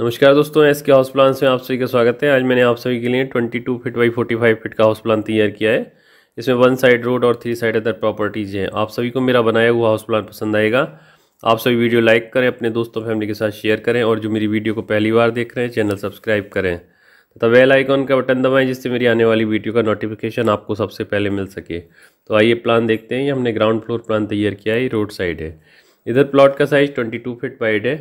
नमस्कार दोस्तों एस के हाउस प्लान में आप सभी का स्वागत है आज मैंने आप सभी के लिए 22 फीट बाई 45 फीट का हाउस प्लान तैयार किया है इसमें वन साइड रोड और थ्री साइड अदर प्रॉपर्टीज़ हैं आप सभी को मेरा बनाया हुआ हाउस प्लान पसंद आएगा आप सभी वीडियो लाइक करें अपने दोस्तों फैमिली के साथ शेयर करें और जो मेरी वीडियो को पहली बार देख रहे हैं चैनल सब्सक्राइब करें तथा वेल आइकॉन का बटन दबाएँ जिससे मेरी आने वाली वीडियो का नोटिफिकेशन आपको सबसे पहले मिल सके तो आइए प्लान देखते हैं ये हमने ग्राउंड फ्लोर प्लान तैयार किया है रोड साइड है इधर प्लॉट का साइज़ ट्वेंटी फिट वाइड है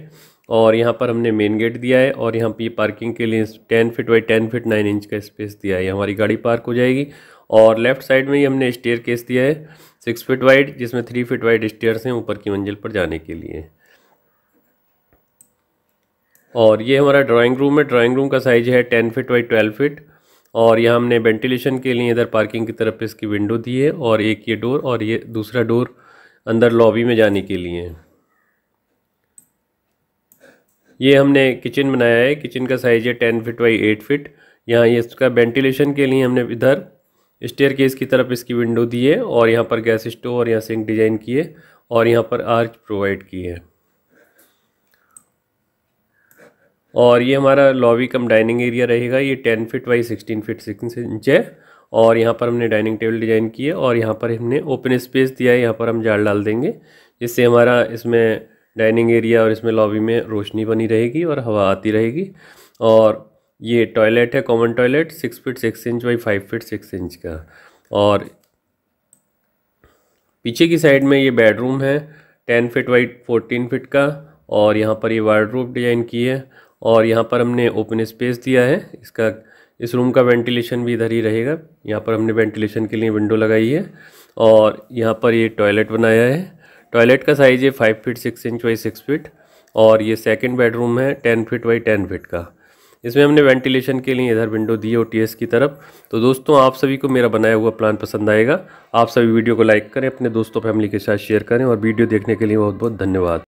और यहाँ पर हमने मेन गेट दिया है और यहाँ पे पार्किंग के लिए ten feet by ten feet nine inch का स्पेस दिया है हमारी गाड़ी पार्क हो जाएगी और लेफ्ट साइड में ही हमने स्टेयर केस दिया है सिक्स फिट वाइड जिसमें थ्री फिट वाइड स्टेयर्स हैं ऊपर की मंजिल पर जाने के लिए और ये हमारा ड्राइंग रूम है ड्राइंग रूम का साइज है ten feet by twelve feet और यहाँ हमने वेंटिलेशन के लिए इधर पार्किंग की तरफ इसकी विंडो दी है और एक ये डोर और ये दूसरा डोर अंदर लॉबी में जाने के लिए है ये हमने किचन बनाया है किचन का साइज़ है ten feet by eight feet यहाँ ये इसका वेंटिलेशन के लिए हमने इधर स्टेयर केस की तरफ इसकी विंडो दी है और यहाँ पर गैस स्टोव और यहाँ सिंक डिज़ाइन किए और यहाँ पर आर्च प्रोवाइड किए हैं और ये हमारा लॉबी कम डाइनिंग एरिया रहेगा ये ten feet by sixteen feet six inch है और यहाँ पर हमने डाइनिंग टेबल डिज़ाइन की है और यहाँ पर हमने ओपन स्पेस दिया है यहाँ पर हम जाल डाल देंगे जिससे हमारा इसमें डाइनिंग एरिया और इसमें लॉबी में रोशनी बनी रहेगी और हवा आती रहेगी और ये टॉयलेट है common toilet six feet six inch by five feet six inch का और पीछे की साइड में ये बेडरूम है ten feet by fourteen feet का और यहाँ पर ये वार्डरूप डिज़ाइन की है और यहाँ पर हमने ओपन स्पेस दिया है इसका इस रूम का वेंटिलेशन भी इधर ही रहेगा यहाँ पर हमने वेंटिलेशन के लिए विंडो लगाई है और यहाँ पर ये टॉयलेट बनाया है टॉयलेट का साइज़ है five feet six inch by six feet और ये सेकंड बेडरूम है ten feet by ten feet का इसमें हमने वेंटिलेशन के लिए इधर विंडो दी है ओ की तरफ तो दोस्तों आप सभी को मेरा बनाया हुआ प्लान पसंद आएगा आप सभी वीडियो को लाइक करें अपने दोस्तों फैमिली के साथ शेयर करें और वीडियो देखने के लिए बहुत बहुत धन्यवाद